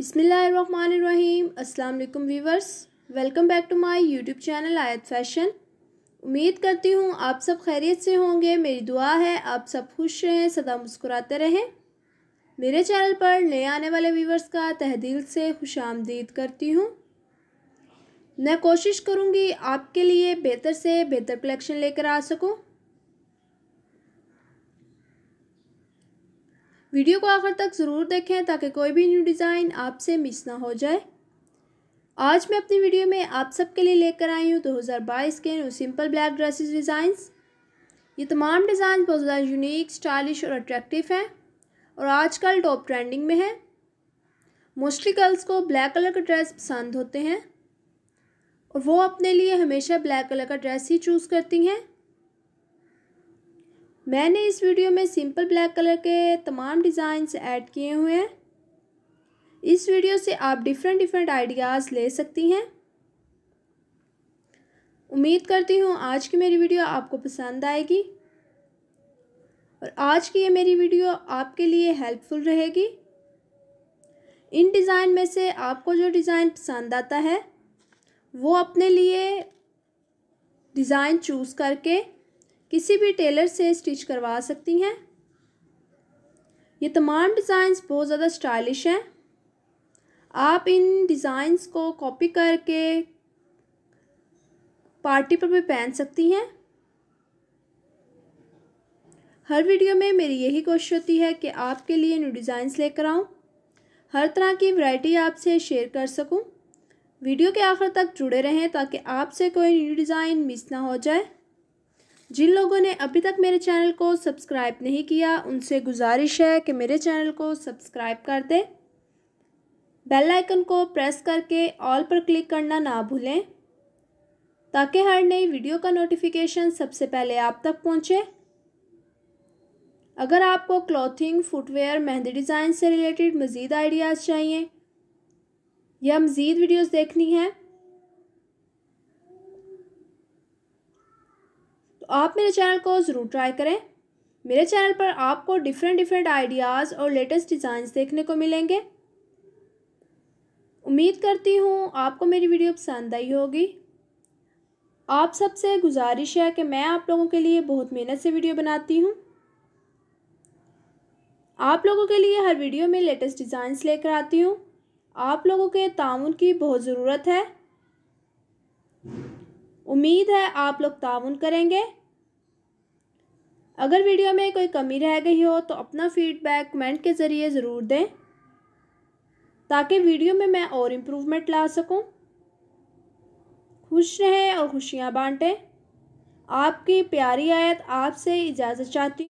बिसमीम अस्सलाम viewers welcome back to my YouTube channel Ayat fashion उम्मीद करती हूँ आप सब खैरियत से होंगे मेरी दुआ है आप सब खुश रहें सदा मुस्कुराते रहें मेरे चैनल पर नए आने वाले वीवर्स का तहदील से खुश आमदीद करती हूँ मैं कोशिश करूँगी आपके लिए बेहतर से बेहतर कलेक्शन लेकर आ सकूँ वीडियो को आखिर तक ज़रूर देखें ताकि कोई भी न्यू डिज़ाइन आपसे मिस ना हो जाए आज मैं अपनी वीडियो में आप सबके लिए लेकर आई हूँ दो हज़ार बाईस के new simple black dresses designs ये तमाम डिज़ाइन बहुत ज़्यादा यूनिक स्टाइलिश और अट्रैक्टिव हैं और आजकल टॉप ट्रेंडिंग में है मोस्टली गर्ल्स को ब्लैक कलर का ड्रेस पसंद होते हैं और वो अपने लिए हमेशा ब्लैक कलर का ड्रेस ही चूज़ करती हैं मैंने इस वीडियो में सिंपल ब्लैक कलर के तमाम डिज़ाइंस ऐड किए हुए हैं इस वीडियो से आप डिफरेंट डिफरेंट आइडियाज़ ले सकती हैं उम्मीद करती हूँ आज की मेरी वीडियो आपको पसंद आएगी और आज की ये मेरी वीडियो आपके लिए हेल्पफुल रहेगी इन डिज़ाइन में से आपको जो डिज़ाइन पसंद आता है वो अपने लिए डिज़ाइन चूज़ करके किसी भी टेलर से स्टिच करवा सकती हैं ये तमाम डिज़ाइंस बहुत ज़्यादा स्टाइलिश हैं आप इन डिज़ाइंस को कॉपी करके पार्टी पर भी पहन सकती हैं हर वीडियो में मेरी यही कोशिश होती है कि आपके लिए न्यू डिज़ाइंस लेकर आऊँ हर तरह की वैरायटी आपसे शेयर कर सकूं। वीडियो के आखिर तक जुड़े रहें ताकि आपसे कोई न्यू डिज़ाइन मिस ना हो जाए जिन लोगों ने अभी तक मेरे चैनल को सब्सक्राइब नहीं किया उनसे गुजारिश है कि मेरे चैनल को सब्सक्राइब कर दें बेल आइकन को प्रेस करके ऑल पर क्लिक करना ना भूलें ताकि हर नई वीडियो का नोटिफिकेशन सबसे पहले आप तक पहुंचे अगर आपको क्लॉथिंग फुटवेयर मेहंदी डिज़ाइन से रिलेटेड मज़ीद आइडियाज़ चाहिए या मज़ीद वीडियोज़ देखनी है तो आप मेरे चैनल को ज़रूर ट्राई करें मेरे चैनल पर आपको डिफरेंट डिफरेंट आइडियाज़ और लेटेस्ट डिज़ाइंस देखने को मिलेंगे उम्मीद करती हूँ आपको मेरी वीडियो पसंद आई होगी आप सबसे गुजारिश है कि मैं आप लोगों के लिए बहुत मेहनत से वीडियो बनाती हूँ आप लोगों के लिए हर वीडियो में लेटेस्ट डिज़ाइंस लेकर आती हूँ आप लोगों के ताउन की बहुत ज़रूरत है उम्मीद है आप लोग ताउन करेंगे अगर वीडियो में कोई कमी रह गई हो तो अपना फीडबैक कमेंट के ज़रिए ज़रूर दें ताकि वीडियो में मैं और इम्प्रूवमेंट ला सकूं। खुश रहें और खुशियां बांटें आपकी प्यारी आयत आपसे इजाज़त चाहती